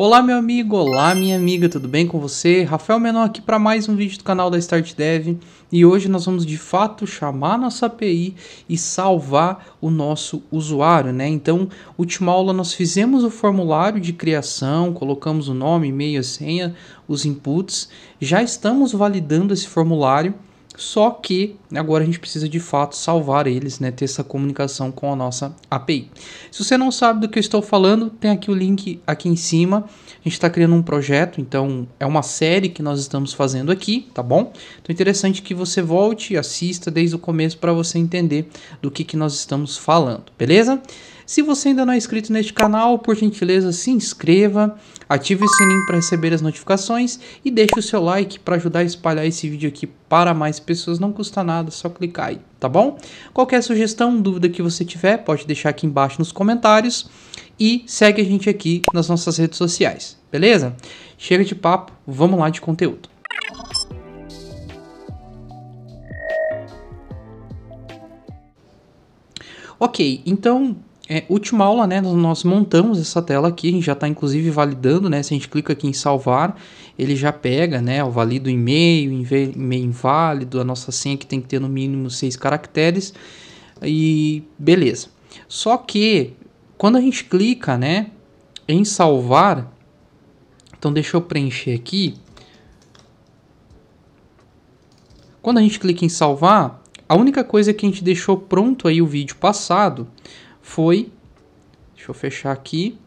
Olá meu amigo, olá minha amiga, tudo bem com você? Rafael Menor aqui para mais um vídeo do canal da Start Dev e hoje nós vamos de fato chamar nossa API e salvar o nosso usuário, né? Então, última aula nós fizemos o formulário de criação, colocamos o nome, e-mail, senha, os inputs, já estamos validando esse formulário só que agora a gente precisa de fato salvar eles, né, ter essa comunicação com a nossa API. Se você não sabe do que eu estou falando, tem aqui o link aqui em cima. A gente está criando um projeto, então é uma série que nós estamos fazendo aqui, tá bom? Então é interessante que você volte e assista desde o começo para você entender do que, que nós estamos falando, beleza? Se você ainda não é inscrito neste canal, por gentileza, se inscreva ative o sininho para receber as notificações e deixe o seu like para ajudar a espalhar esse vídeo aqui para mais pessoas, não custa nada, só clicar aí, tá bom? Qualquer sugestão, dúvida que você tiver, pode deixar aqui embaixo nos comentários e segue a gente aqui nas nossas redes sociais, beleza? Chega de papo, vamos lá de conteúdo. Ok, então é, última aula, né, nós montamos essa tela aqui, a gente já está inclusive validando, né, se a gente clica aqui em salvar, ele já pega, né, o valido e-mail, e-mail inválido, a nossa senha que tem que ter no mínimo seis caracteres, e beleza. Só que, quando a gente clica, né, em salvar, então deixa eu preencher aqui, quando a gente clica em salvar, a única coisa que a gente deixou pronto aí o vídeo passado foi, deixa eu fechar aqui,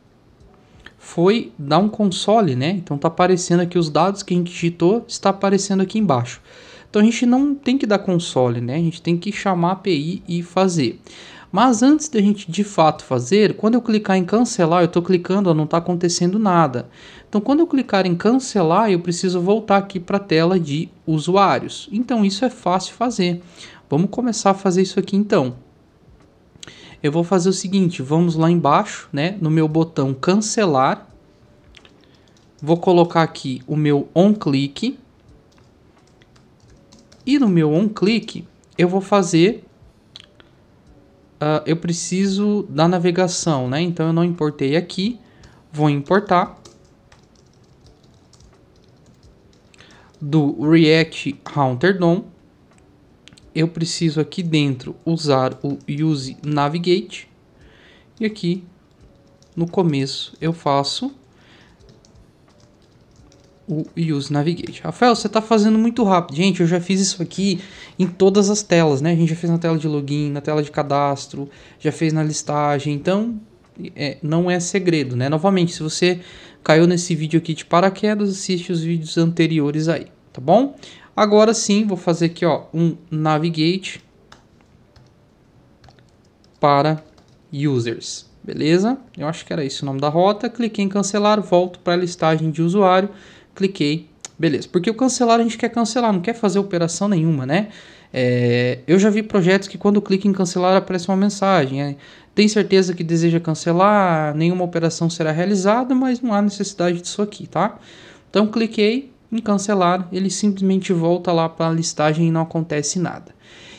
foi dar um console, né? Então tá aparecendo aqui os dados que a gente digitou, está aparecendo aqui embaixo. Então a gente não tem que dar console, né? A gente tem que chamar a API e fazer. Mas antes da gente de fato fazer, quando eu clicar em cancelar, eu estou clicando, ó, não está acontecendo nada. Então, quando eu clicar em cancelar, eu preciso voltar aqui para a tela de usuários. Então, isso é fácil fazer. Vamos começar a fazer isso aqui então. Eu vou fazer o seguinte, vamos lá embaixo, né, no meu botão cancelar. Vou colocar aqui o meu on click. E no meu on click, eu vou fazer uh, eu preciso da navegação, né? Então eu não importei aqui, vou importar do React Hunter DOM eu preciso aqui dentro usar o use navigate e aqui no começo eu faço o use navigate. Rafael, você está fazendo muito rápido. Gente, eu já fiz isso aqui em todas as telas, né? A gente já fez na tela de login, na tela de cadastro, já fez na listagem. Então, é, não é segredo, né? Novamente, se você caiu nesse vídeo aqui de paraquedas, assiste os vídeos anteriores aí, tá bom? Agora sim, vou fazer aqui ó, um navigate para users. Beleza? Eu acho que era isso o nome da rota. Cliquei em cancelar, volto para a listagem de usuário, cliquei, beleza. Porque o cancelar a gente quer cancelar, não quer fazer operação nenhuma, né? É, eu já vi projetos que quando clica em cancelar aparece uma mensagem. É, tem certeza que deseja cancelar, nenhuma operação será realizada, mas não há necessidade disso aqui, tá? Então cliquei, em cancelar, ele simplesmente volta lá para a listagem e não acontece nada.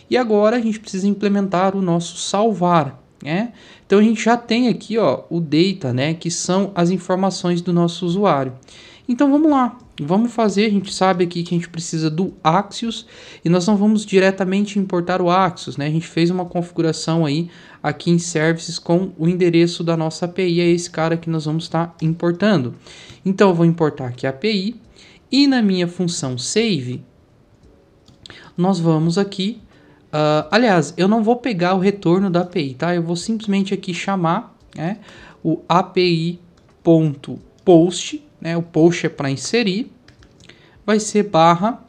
E agora a gente precisa implementar o nosso salvar, né? Então a gente já tem aqui ó, o data, né, que são as informações do nosso usuário. Então vamos lá, vamos fazer, a gente sabe aqui que a gente precisa do Axios e nós não vamos diretamente importar o Axios, né? A gente fez uma configuração aí aqui em Services com o endereço da nossa API, é esse cara que nós vamos estar tá importando. Então eu vou importar aqui a API, e na minha função save, nós vamos aqui. Uh, aliás, eu não vou pegar o retorno da API, tá? Eu vou simplesmente aqui chamar né, o api.post, né, o post é para inserir, vai ser barra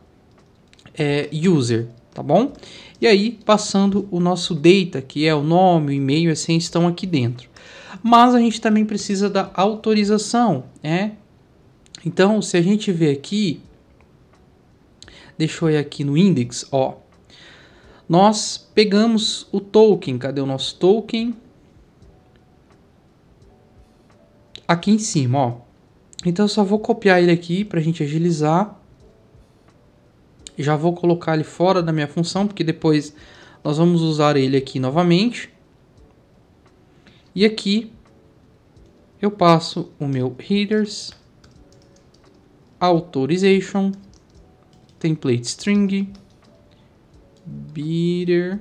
é, user, tá bom? E aí, passando o nosso data, que é o nome, o e-mail, assim estão aqui dentro. Mas a gente também precisa da autorização, né? Então, se a gente ver aqui, deixa eu ir aqui no index, ó. Nós pegamos o token, cadê o nosso token? Aqui em cima, ó. Então eu só vou copiar ele aqui para a gente agilizar. Já vou colocar ele fora da minha função, porque depois nós vamos usar ele aqui novamente. E aqui eu passo o meu headers authorization, template string, beater.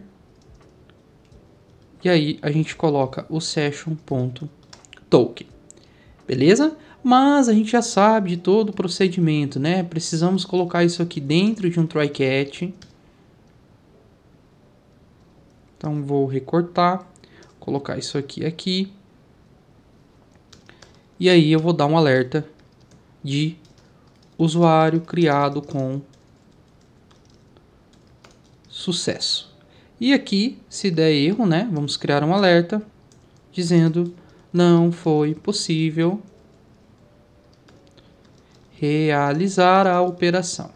E aí a gente coloca o session.token. Beleza? Mas a gente já sabe de todo o procedimento, né? Precisamos colocar isso aqui dentro de um try catch. Então vou recortar, colocar isso aqui aqui. E aí eu vou dar um alerta de usuário criado com sucesso. E aqui, se der erro, né, vamos criar um alerta dizendo não foi possível realizar a operação.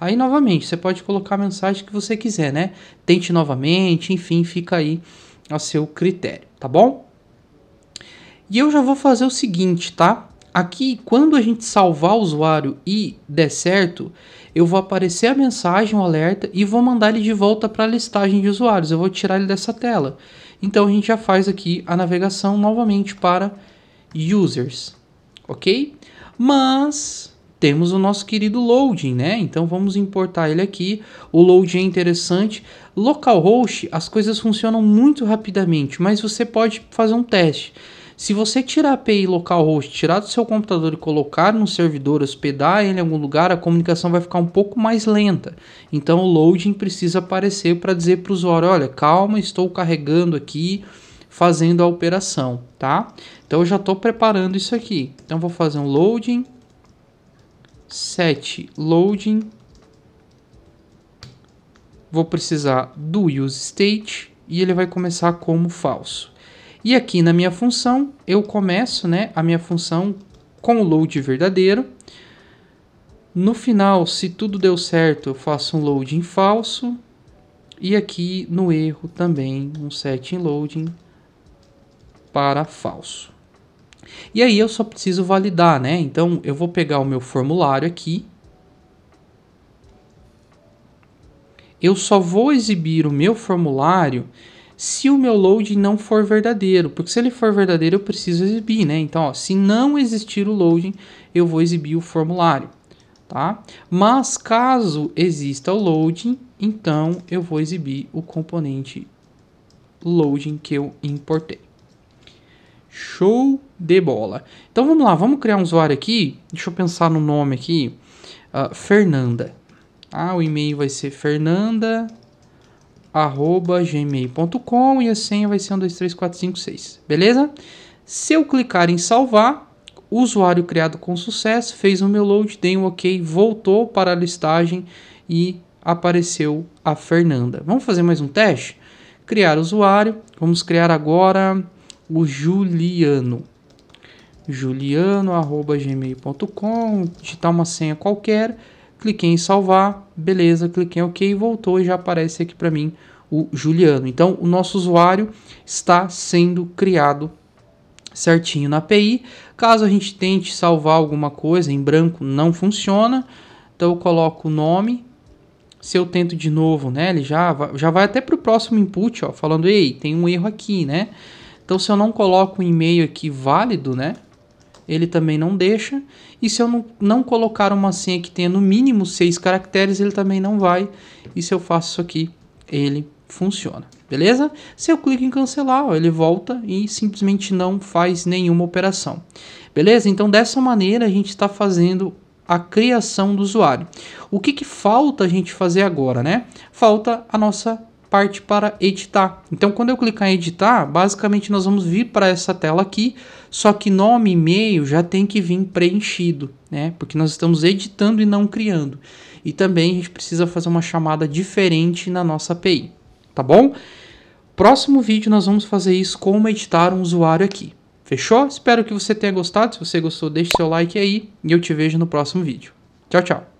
Aí novamente, você pode colocar a mensagem que você quiser, né? Tente novamente, enfim, fica aí a seu critério, tá bom? E eu já vou fazer o seguinte, tá? Aqui, quando a gente salvar o usuário e der certo, eu vou aparecer a mensagem, o um alerta e vou mandar ele de volta para a listagem de usuários. Eu vou tirar ele dessa tela. Então a gente já faz aqui a navegação novamente para users, ok? Mas temos o nosso querido loading, né? Então vamos importar ele aqui. O loading é interessante. Localhost, as coisas funcionam muito rapidamente, mas você pode fazer um teste. Se você tirar a API localhost, tirar do seu computador e colocar no servidor, hospedar ele em algum lugar, a comunicação vai ficar um pouco mais lenta. Então o loading precisa aparecer para dizer para o usuário, olha, calma, estou carregando aqui, fazendo a operação, tá? Então eu já estou preparando isso aqui. Então vou fazer um loading, set loading, vou precisar do use state e ele vai começar como falso. E aqui na minha função, eu começo né, a minha função com o load verdadeiro. No final, se tudo deu certo, eu faço um loading falso. E aqui no erro também, um set loading para falso. E aí eu só preciso validar, né? Então eu vou pegar o meu formulário aqui. Eu só vou exibir o meu formulário se o meu load não for verdadeiro, porque se ele for verdadeiro eu preciso exibir, né? Então, ó, se não existir o loading, eu vou exibir o formulário, tá? Mas caso exista o loading, então eu vou exibir o componente loading que eu importei. Show de bola. Então vamos lá, vamos criar um usuário aqui. Deixa eu pensar no nome aqui. Uh, Fernanda. Ah, o e-mail vai ser Fernanda arroba gmail.com e a senha vai ser 123456, beleza? Se eu clicar em salvar, usuário criado com sucesso fez o meu load, dei um ok, voltou para a listagem e apareceu a Fernanda. Vamos fazer mais um teste? Criar usuário, vamos criar agora o Juliano. Juliano arroba gmail.com, digitar uma senha qualquer cliquei em salvar, beleza, cliquei em OK, voltou e já aparece aqui para mim o Juliano. Então, o nosso usuário está sendo criado certinho na API. Caso a gente tente salvar alguma coisa em branco, não funciona. Então, eu coloco o nome. Se eu tento de novo, né, ele já vai, já vai até para o próximo input, ó, falando, ei, tem um erro aqui, né? Então, se eu não coloco um e-mail aqui válido, né, ele também não deixa. E se eu não, não colocar uma senha que tenha no mínimo seis caracteres, ele também não vai. E se eu faço isso aqui, ele funciona. Beleza? Se eu clico em cancelar, ó, ele volta e simplesmente não faz nenhuma operação. Beleza? Então, dessa maneira, a gente está fazendo a criação do usuário. O que, que falta a gente fazer agora, né? Falta a nossa parte para editar. Então, quando eu clicar em editar, basicamente nós vamos vir para essa tela aqui, só que nome e e-mail já tem que vir preenchido, né? Porque nós estamos editando e não criando. E também a gente precisa fazer uma chamada diferente na nossa API, tá bom? Próximo vídeo nós vamos fazer isso como editar um usuário aqui. Fechou? Espero que você tenha gostado. Se você gostou, deixe seu like aí e eu te vejo no próximo vídeo. Tchau, tchau.